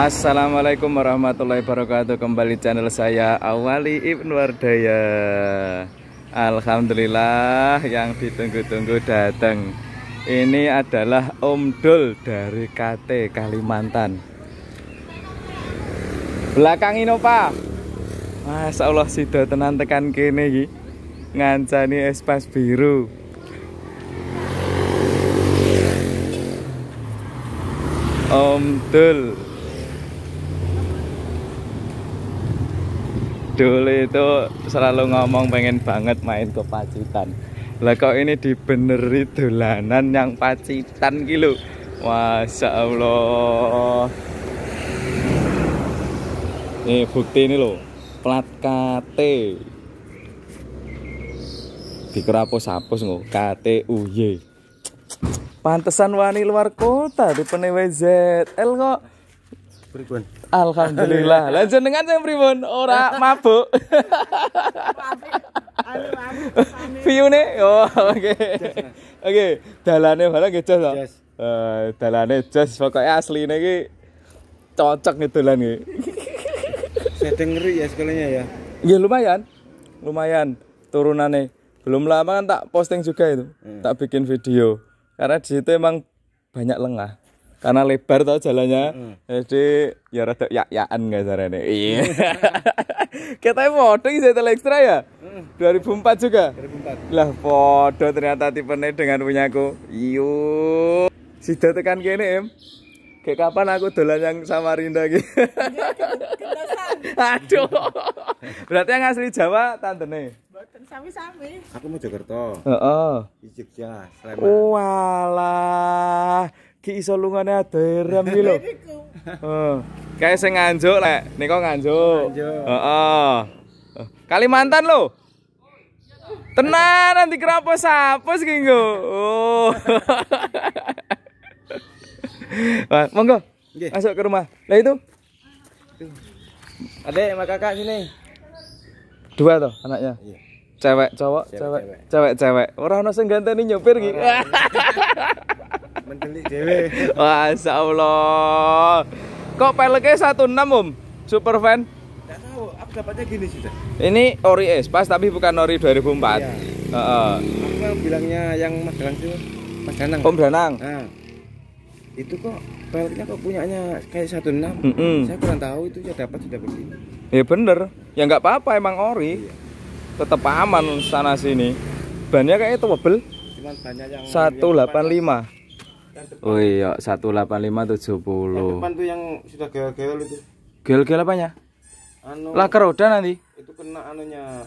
Assalamualaikum warahmatullahi wabarakatuh Kembali channel saya Awali Ibn Wardaya Alhamdulillah yang ditunggu-tunggu datang Ini adalah Om Dul dari KT Kalimantan Belakang ini Pak Masya Allah sido tenan tekan kini Ngancani espas biru Om Dul dulu itu selalu ngomong pengen banget main ke Pacitan lah kok ini dibeneri dolanan yang Pacitan gitu Masya Allah ini bukti ini loh Plat KT Di kerapus hapus nggak KT UY Pantesan wani luar kota di penewe ZL kok pripun? Alhamdulillah. Lah dengan sing pripun? Ora mabuk. Anu, anu, Viewne? Oh, oke. Oke, dalane mana nggih jos. Yes. Eh, dalane jos pokoke asline iki cocok ngedolan iki. Saya ngeri ya sekolahnya ya. Iya lumayan. Lumayan turunannya. Belum lama kan tak posting juga itu. Hmm. Tak bikin video. Karena di situ emang banyak lengah karena lebar tau jalannya mm. jadi ya rada iya. ya yaan nggak caranya iya kita mau modeng saya ekstra ya mm. 2004 juga 2004 lah podo ternyata tipe dengan punyaku iyo sudah tekan gini em kayak kapan aku dolan yang sama Rinda gitu iya, aduh berarti yang asli Jawa tante tandene sami-sami aku mau Jakarta heeh uh -uh. Jogja Sleman walah ki iso lungane aderam ki lho. Heeh. Kae sing nganjuk lek, nika nganjuk. Heeh. Kalimantan lho. Tenan nanti kerapu sapu sih nggo. Oh. Monggo. Masuk ke rumah. Lah itu. ada sama kakak sini. Dua tuh anaknya. Iya. Cewek, cowok, cewek, cewek, cewek. Orang nasi ganteng nih nyopir gitu. mendelik Masya Allah Kok peleknya 16, Om? Super fan? Enggak tahu, aku dapatnya gini sih, Ini ori es, pas tapi bukan ori 2004. Iya. uh Uh, aku bilangnya yang Mas Danang itu Mas Danang. Om Danang. Nah. Itu kok peleknya kok punyanya kayak 16. Mm -hmm. Saya kurang tahu itu ya dapat sudah begini. Ya bener. Ya nggak apa-apa emang ori. Iya. Tetap aman sana sini. Bannya kayak itu mobil. Cuman yang 185. Oh iya, 18570. Depan tuh yang sudah gel-gel itu. Gel-gel apanya? Anu. Laka roda nanti. Itu kena anunya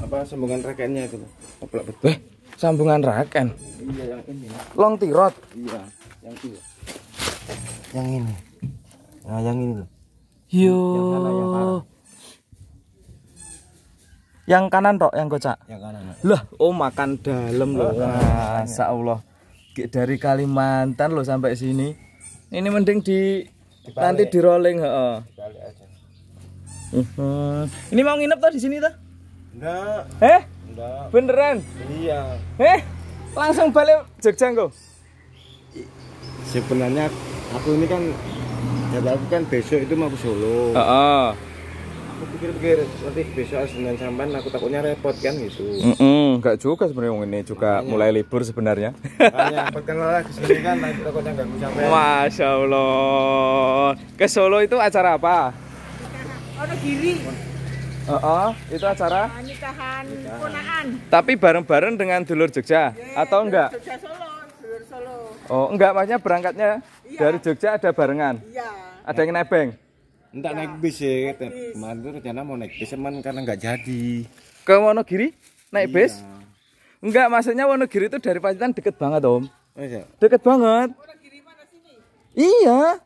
apa sambungan rakennya itu. Keplak betul. Eh, sambungan raken. Iya, yang ini. Long tirot. Iya, yang itu. Yang ini. Nah, yang ini loh. Yo. Yang kanan, yang Yang kocak. Yang kanan. Lah, oh makan dalam loh. Masya Allah dari Kalimantan loh sampai sini. Ini mending di Dibalik. nanti di rolling, heeh. Uh mhm. -huh. Ini mau nginep tuh di sini tuh? Enggak. Eh? Enggak. Beneran? Iya. Eh? Langsung balik Jogja kok? Sebenarnya aku ini kan ya kan besok itu mau ke Solo. Heeh. Uh -uh aku pikir-pikir nanti besok dengan sampan aku takutnya repot kan gitu mm -mm, nggak juga sebenarnya ini juga Makanya. mulai libur sebenarnya repot kan lah kesini kan takutnya bisa sampai masya allah ke Solo itu acara apa ada giri Oh, oh, itu acara nikahan ponaan. Tapi bareng-bareng dengan dulur Jogja yeah, iya, atau enggak? Jogja Solo, dulur Solo. Oh, enggak maksudnya berangkatnya yeah. dari Jogja ada barengan. Iya. Ada yang nebeng nggak ya. naik bis ya. Kemarin tuh rencana mau naik bis cuman karena nggak jadi. Ke Wonogiri naik iya. bis? Enggak, maksudnya Wonogiri itu dari Pacitan deket banget, Om. Oh, iya. Deket banget. Wonogiri mana sini? Iya.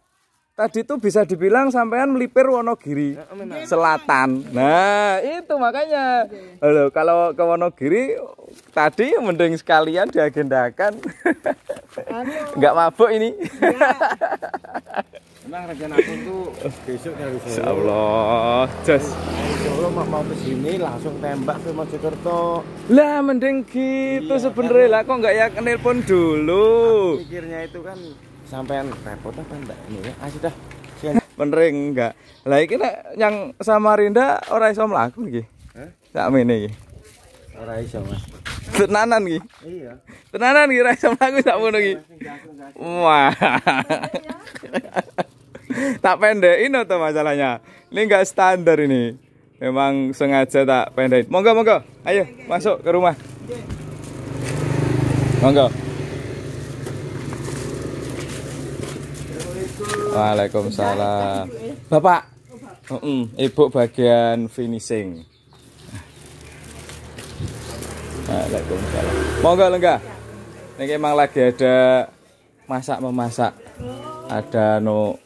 Tadi tuh bisa dibilang sampean melipir Wonogiri ya, oh, selatan. Nah, itu makanya. Halo, iya, iya. kalau ke Wonogiri tadi mending sekalian diagendakan. Enggak mabuk ini. Emang nah, rencana aku tuh besok nyari saya. Insya Allah, jos. Solo mau, mau ke sini langsung tembak ke Mojokerto. Lah mending gitu iya, sebenarnya kan. lah kok nggak ya nelpon dulu. Aku pikirnya itu kan sampean repot apa enggak ini ya? Ah sudah. Mending enggak. Lah iki yang Rinda ora iso mlaku iki. Hah? Tak mene iki. Ora iso, Mas. Tenanan iki. Iya. Tenanan iki ora iso mlaku sak iya, ngono iki. Wah. Iya, iya tak pendek, ini atau masalahnya ini nggak standar ini memang sengaja tak pendek. monggo monggo ayo masuk ke rumah monggo Waalaikumsalam Bapak Uh -uh. Ibu bagian finishing. Waalaikumsalam. Monggo lenggah. Ini memang lagi ada masak memasak. Ada no